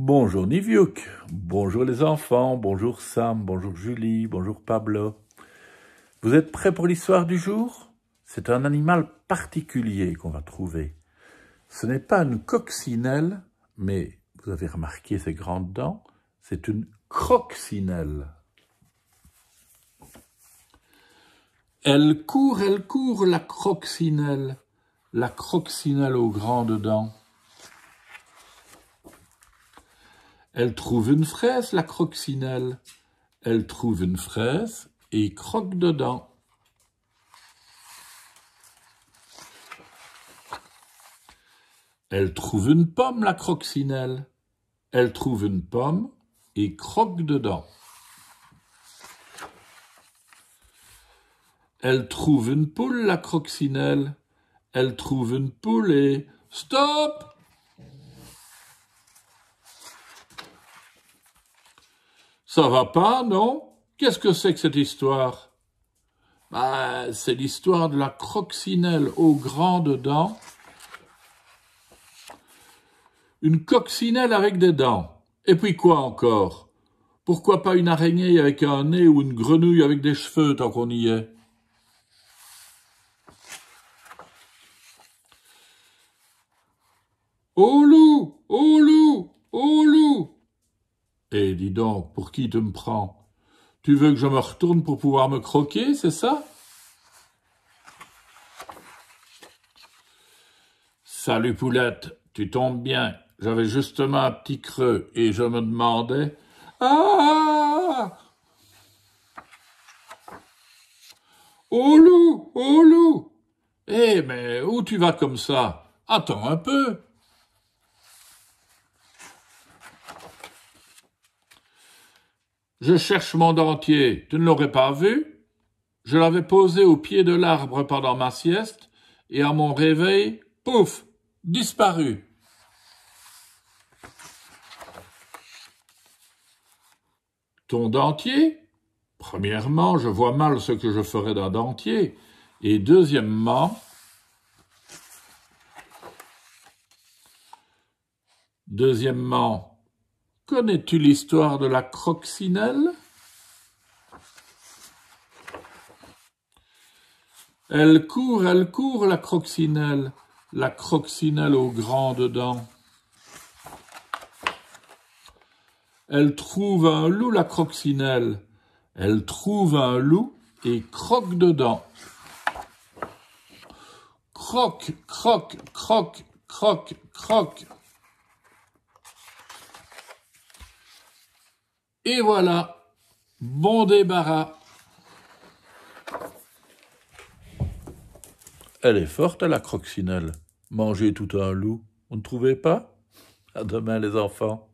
Bonjour Niviouk, bonjour les enfants, bonjour Sam, bonjour Julie, bonjour Pablo. Vous êtes prêts pour l'histoire du jour C'est un animal particulier qu'on va trouver. Ce n'est pas une coccinelle, mais vous avez remarqué ses grandes dents, c'est une croccinelle. Elle court, elle court, la croccinelle, la croccinelle aux grandes dents. Elle trouve une fraise, la crocsinelle Elle trouve une fraise et croque dedans. Elle trouve une pomme, la crocsinelle Elle trouve une pomme et croque dedans. Elle trouve une poule, la crocsinelle Elle trouve une poule et... Stop Ça va pas, non Qu'est-ce que c'est que cette histoire bah, C'est l'histoire de la coccinelle aux grandes dents. Une coccinelle avec des dents. Et puis quoi encore Pourquoi pas une araignée avec un nez ou une grenouille avec des cheveux tant qu'on y est Oh loup eh, dis donc, pour qui tu me prends Tu veux que je me retourne pour pouvoir me croquer, c'est ça Salut poulette, tu tombes bien. J'avais justement un petit creux et je me demandais... Ah Oh loup, oh loup Eh, mais où tu vas comme ça Attends un peu Je cherche mon dentier. Tu ne l'aurais pas vu? Je l'avais posé au pied de l'arbre pendant ma sieste, et à mon réveil, pouf, disparu. Ton dentier? Premièrement, je vois mal ce que je ferais d'un dentier. Et deuxièmement, deuxièmement, Connais-tu l'histoire de la croxinelle? Elle court, elle court, la croxinelle, la croxinelle au grand dents. Elle trouve un loup, la croccinelle, elle trouve un loup et croque dedans. Croque, croque, croque, croque, croque. Et voilà, bon débarras. Elle est forte, la croccinelle. Manger tout un loup, vous ne trouvez pas À demain, les enfants.